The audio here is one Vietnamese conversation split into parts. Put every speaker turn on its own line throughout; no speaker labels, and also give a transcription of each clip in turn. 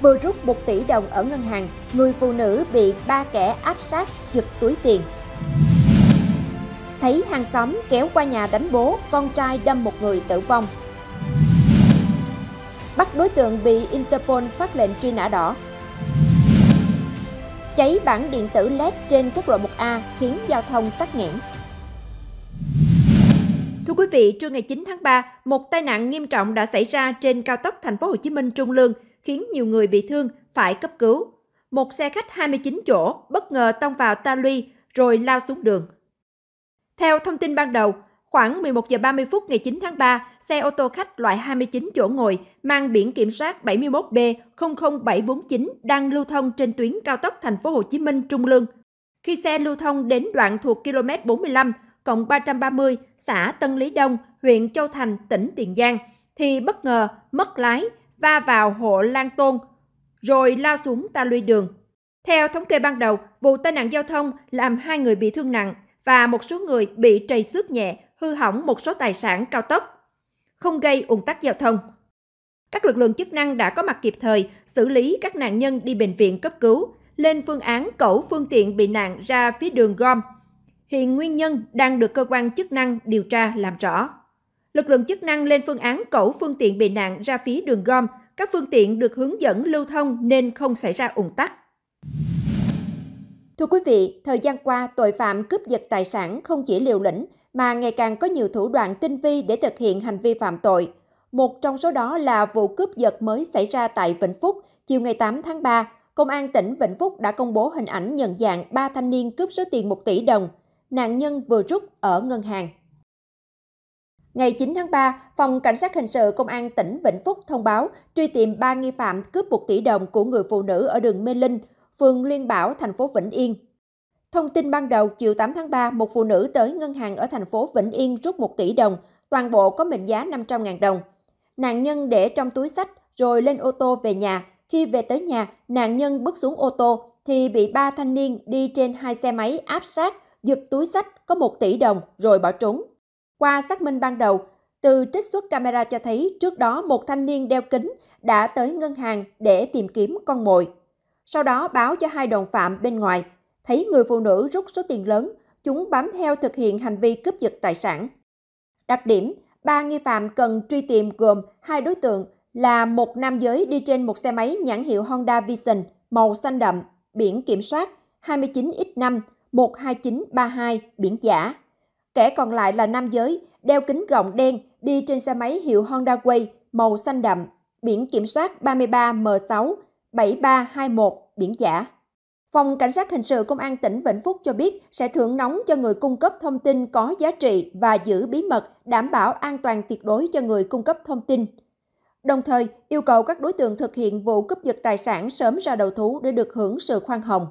vừa rút 1 tỷ đồng ở ngân hàng, người phụ nữ bị ba kẻ áp sát giật túi tiền. Thấy hàng xóm kéo qua nhà đánh bố, con trai đâm một người tử vong. Bắt đối tượng bị Interpol phát lệnh truy nã đỏ. Cháy bảng điện tử LED trên quốc lộ 1A khiến giao thông tắc nghẽn. Thưa quý vị, trưa ngày 9 tháng 3, một tai nạn nghiêm trọng đã xảy ra trên cao tốc thành phố Hồ Chí Minh Trung Lương khiến nhiều người bị thương phải cấp cứu. Một xe khách 29 chỗ bất ngờ tông vào ta luy rồi lao xuống đường. Theo thông tin ban đầu, khoảng 11 giờ 30 phút ngày 9 tháng 3, xe ô tô khách loại 29 chỗ ngồi mang biển kiểm soát 71B00749 đang lưu thông trên tuyến cao tốc thành phố Hồ Chí Minh Trung Lương. Khi xe lưu thông đến đoạn thuộc km 45 cộng 330 xã Tân Lý Đông, huyện Châu Thành, tỉnh Tiền Giang thì bất ngờ mất lái va vào hộ Lan Tôn, rồi lao xuống ta luy đường. Theo thống kê ban đầu, vụ tai nạn giao thông làm hai người bị thương nặng và một số người bị trầy xước nhẹ, hư hỏng một số tài sản cao tốc, không gây ủng tắc giao thông. Các lực lượng chức năng đã có mặt kịp thời xử lý các nạn nhân đi bệnh viện cấp cứu, lên phương án cẩu phương tiện bị nạn ra phía đường gom. Hiện nguyên nhân đang được cơ quan chức năng điều tra làm rõ. Lực lượng chức năng lên phương án cẩu phương tiện bị nạn ra phía đường gom, các phương tiện được hướng dẫn lưu thông nên không xảy ra ủng tắc. Thưa quý vị, thời gian qua, tội phạm cướp giật tài sản không chỉ liều lĩnh mà ngày càng có nhiều thủ đoạn tinh vi để thực hiện hành vi phạm tội. Một trong số đó là vụ cướp giật mới xảy ra tại Vĩnh Phúc chiều ngày 8 tháng 3. Công an tỉnh Vĩnh Phúc đã công bố hình ảnh nhận dạng ba thanh niên cướp số tiền 1 tỷ đồng. Nạn nhân vừa rút ở ngân hàng. Ngày 9 tháng 3, Phòng Cảnh sát Hình sự Công an tỉnh Vĩnh Phúc thông báo truy tìm 3 nghi phạm cướp 1 tỷ đồng của người phụ nữ ở đường Mê Linh, phường Liên Bảo, thành phố Vĩnh Yên. Thông tin ban đầu, chiều 8 tháng 3, một phụ nữ tới ngân hàng ở thành phố Vĩnh Yên rút 1 tỷ đồng, toàn bộ có mệnh giá 500.000 đồng. Nạn nhân để trong túi sách rồi lên ô tô về nhà. Khi về tới nhà, nạn nhân bước xuống ô tô thì bị ba thanh niên đi trên hai xe máy áp sát, giật túi sách có 1 tỷ đồng rồi bỏ trốn. Qua xác minh ban đầu, từ trích xuất camera cho thấy trước đó một thanh niên đeo kính đã tới ngân hàng để tìm kiếm con mồi. Sau đó báo cho hai đồng phạm bên ngoài, thấy người phụ nữ rút số tiền lớn, chúng bám theo thực hiện hành vi cướp giật tài sản. Đặc điểm, ba nghi phạm cần truy tìm gồm hai đối tượng là một nam giới đi trên một xe máy nhãn hiệu Honda Vision màu xanh đậm, biển kiểm soát 29X5 12932 biển giả Kẻ còn lại là nam giới, đeo kính gọng đen, đi trên xe máy hiệu Honda Way màu xanh đậm, biển kiểm soát 33M6 7321 biển giả. Phòng Cảnh sát Hình sự Công an tỉnh Vĩnh Phúc cho biết sẽ thưởng nóng cho người cung cấp thông tin có giá trị và giữ bí mật, đảm bảo an toàn tuyệt đối cho người cung cấp thông tin. Đồng thời, yêu cầu các đối tượng thực hiện vụ cướp giật tài sản sớm ra đầu thú để được hưởng sự khoan hồng.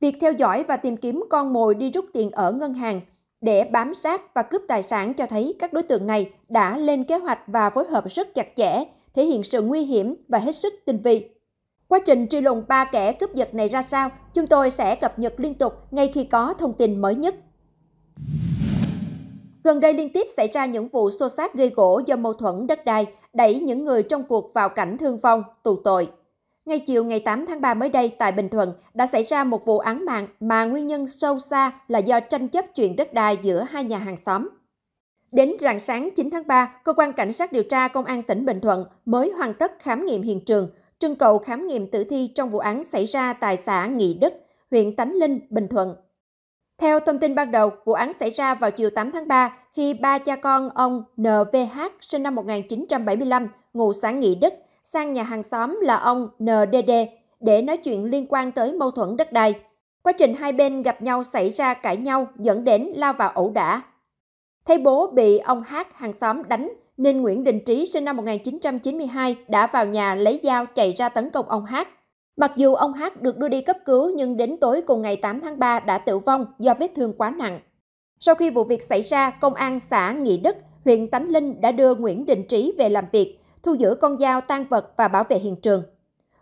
Việc theo dõi và tìm kiếm con mồi đi rút tiền ở ngân hàng để bám sát và cướp tài sản cho thấy các đối tượng này đã lên kế hoạch và phối hợp rất chặt chẽ, thể hiện sự nguy hiểm và hết sức tinh vi. Quá trình truy lùng ba kẻ cướp giật này ra sao, chúng tôi sẽ cập nhật liên tục ngay khi có thông tin mới nhất. Gần đây liên tiếp xảy ra những vụ xô xát gây gỗ do mâu thuẫn đất đai, đẩy những người trong cuộc vào cảnh thương vong, tù tội. Ngay chiều ngày 8 tháng 3 mới đây tại Bình Thuận đã xảy ra một vụ án mạng mà nguyên nhân sâu xa là do tranh chấp chuyện đất đai giữa hai nhà hàng xóm. Đến rạng sáng 9 tháng 3, cơ quan cảnh sát điều tra công an tỉnh Bình Thuận mới hoàn tất khám nghiệm hiện trường, trưng cầu khám nghiệm tử thi trong vụ án xảy ra tại xã Nghị Đức, huyện Tánh Linh, Bình Thuận. Theo thông tin ban đầu, vụ án xảy ra vào chiều 8 tháng 3 khi ba cha con ông NVH sinh năm 1975, ngụ xã Nghị Đức, sang nhà hàng xóm là ông NDD để nói chuyện liên quan tới mâu thuẫn đất đai. Quá trình hai bên gặp nhau xảy ra cãi nhau dẫn đến lao vào ẩu đả. Thấy bố bị ông Hát hàng xóm đánh nên Nguyễn Đình Trí sinh năm 1992 đã vào nhà lấy dao chạy ra tấn công ông Hát. Mặc dù ông Hát được đưa đi cấp cứu nhưng đến tối cùng ngày 8 tháng 3 đã tử vong do vết thương quá nặng. Sau khi vụ việc xảy ra, công an xã Nghị Đức, huyện Tánh Linh đã đưa Nguyễn Đình Trí về làm việc thu giữ con dao tan vật và bảo vệ hiện trường.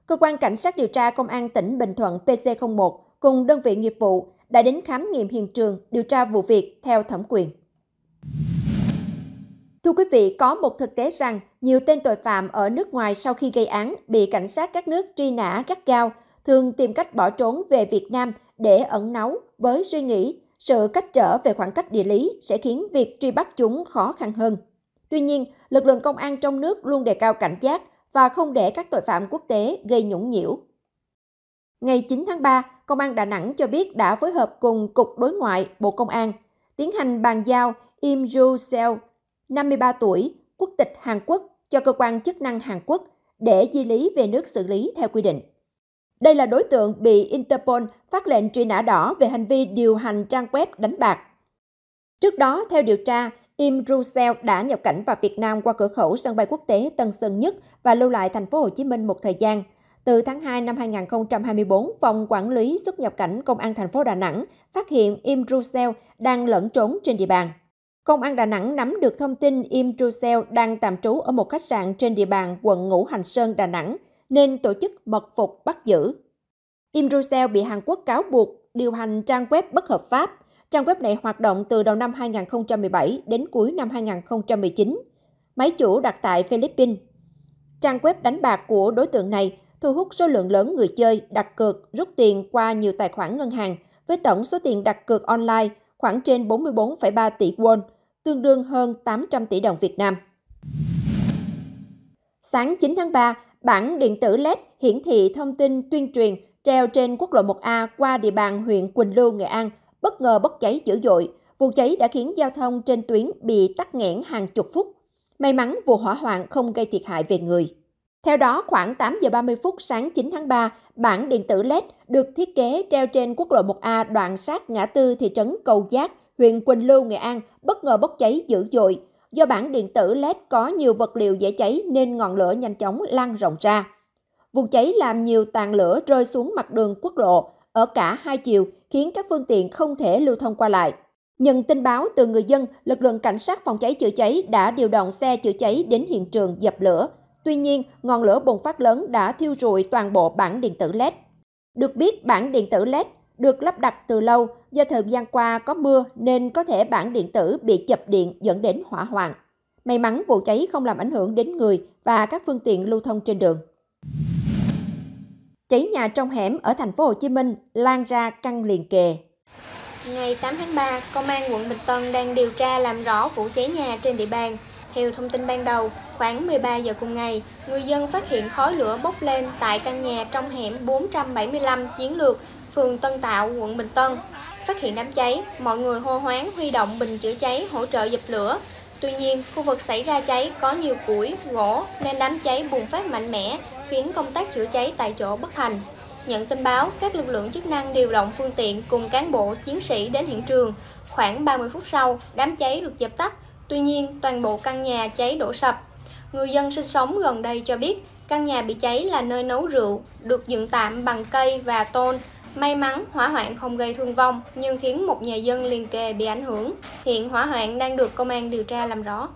Cơ quan Cảnh sát điều tra Công an tỉnh Bình Thuận PC01 cùng đơn vị nghiệp vụ đã đến khám nghiệm hiện trường điều tra vụ việc theo thẩm quyền. Thưa quý vị, có một thực tế rằng nhiều tên tội phạm ở nước ngoài sau khi gây án bị cảnh sát các nước truy nã gắt gao, thường tìm cách bỏ trốn về Việt Nam để ẩn náu với suy nghĩ sự cách trở về khoảng cách địa lý sẽ khiến việc truy bắt chúng khó khăn hơn. Tuy nhiên, lực lượng công an trong nước luôn đề cao cảnh giác và không để các tội phạm quốc tế gây nhũng nhiễu. Ngày 9 tháng 3, Công an Đà Nẵng cho biết đã phối hợp cùng Cục Đối ngoại Bộ Công an tiến hành bàn giao Im Ju Seo, 53 tuổi, quốc tịch Hàn Quốc cho cơ quan chức năng Hàn Quốc để di lý về nước xử lý theo quy định. Đây là đối tượng bị Interpol phát lệnh truy nã đỏ về hành vi điều hành trang web đánh bạc. Trước đó, theo điều tra, Im Rusel đã nhập cảnh vào Việt Nam qua cửa khẩu sân bay quốc tế Tân Sơn Nhất và lưu lại thành phố Hồ Chí Minh một thời gian. Từ tháng 2 năm 2024, Phòng Quản lý xuất nhập cảnh Công an thành phố Đà Nẵng phát hiện Im Rusel đang lẫn trốn trên địa bàn. Công an Đà Nẵng nắm được thông tin Im Rusel đang tạm trú ở một khách sạn trên địa bàn quận Ngũ Hành Sơn, Đà Nẵng, nên tổ chức mật phục bắt giữ. Im Rusel bị Hàn Quốc cáo buộc điều hành trang web bất hợp pháp Trang web này hoạt động từ đầu năm 2017 đến cuối năm 2019. Máy chủ đặt tại Philippines. Trang web đánh bạc của đối tượng này thu hút số lượng lớn người chơi đặt cược rút tiền qua nhiều tài khoản ngân hàng với tổng số tiền đặt cược online khoảng trên 44,3 tỷ won, tương đương hơn 800 tỷ đồng Việt Nam. Sáng 9 tháng 3, bảng điện tử LED hiển thị thông tin tuyên truyền treo trên quốc lộ 1A qua địa bàn huyện Quỳnh Lưu, Nghệ An bất ngờ bốc cháy dữ dội. Vụ cháy đã khiến giao thông trên tuyến bị tắc nghẽn hàng chục phút. May mắn vụ hỏa hoạn không gây thiệt hại về người. Theo đó, khoảng 8 giờ 30 phút sáng 9 tháng 3, bảng điện tử LED được thiết kế treo trên quốc lộ 1A đoạn sát ngã tư thị trấn Cầu Giác, huyện Quỳnh Lưu, Nghệ An bất ngờ bốc cháy dữ dội. Do bảng điện tử LED có nhiều vật liệu dễ cháy nên ngọn lửa nhanh chóng lan rộng ra. Vụ cháy làm nhiều tàn lửa rơi xuống mặt đường quốc lộ, ở cả hai chiều khiến các phương tiện không thể lưu thông qua lại. Nhận tin báo từ người dân, lực lượng cảnh sát phòng cháy chữa cháy đã điều động xe chữa cháy đến hiện trường dập lửa. Tuy nhiên, ngọn lửa bùng phát lớn đã thiêu rụi toàn bộ bảng điện tử LED. Được biết, bảng điện tử LED được lắp đặt từ lâu, do thời gian qua có mưa nên có thể bảng điện tử bị chập điện dẫn đến hỏa hoạn. May mắn vụ cháy không làm ảnh hưởng đến người và các phương tiện lưu thông trên đường cháy nhà trong hẻm ở thành phố Hồ Chí Minh lan ra căn liền kề.
Ngày 8 tháng 3, Công an quận Bình Tân đang điều tra làm rõ vụ cháy nhà trên địa bàn. Theo thông tin ban đầu, khoảng 13 giờ cùng ngày, người dân phát hiện khói lửa bốc lên tại căn nhà trong hẻm 475 Chiến Lược, phường Tân Tạo, quận Bình Tân. Phát hiện đám cháy, mọi người hô hoáng huy động bình chữa cháy hỗ trợ dập lửa. Tuy nhiên, khu vực xảy ra cháy có nhiều củi, gỗ nên đám cháy bùng phát mạnh mẽ, khiến công tác chữa cháy tại chỗ bất hành. Nhận tin báo, các lực lượng chức năng điều động phương tiện cùng cán bộ, chiến sĩ đến hiện trường. Khoảng 30 phút sau, đám cháy được dập tắt. Tuy nhiên, toàn bộ căn nhà cháy đổ sập. Người dân sinh sống gần đây cho biết, căn nhà bị cháy là nơi nấu rượu, được dựng tạm bằng cây và tôn. May mắn hỏa hoạn không gây thương vong nhưng khiến một nhà dân liền kề bị ảnh hưởng. Hiện hỏa hoạn đang được công an điều tra làm rõ.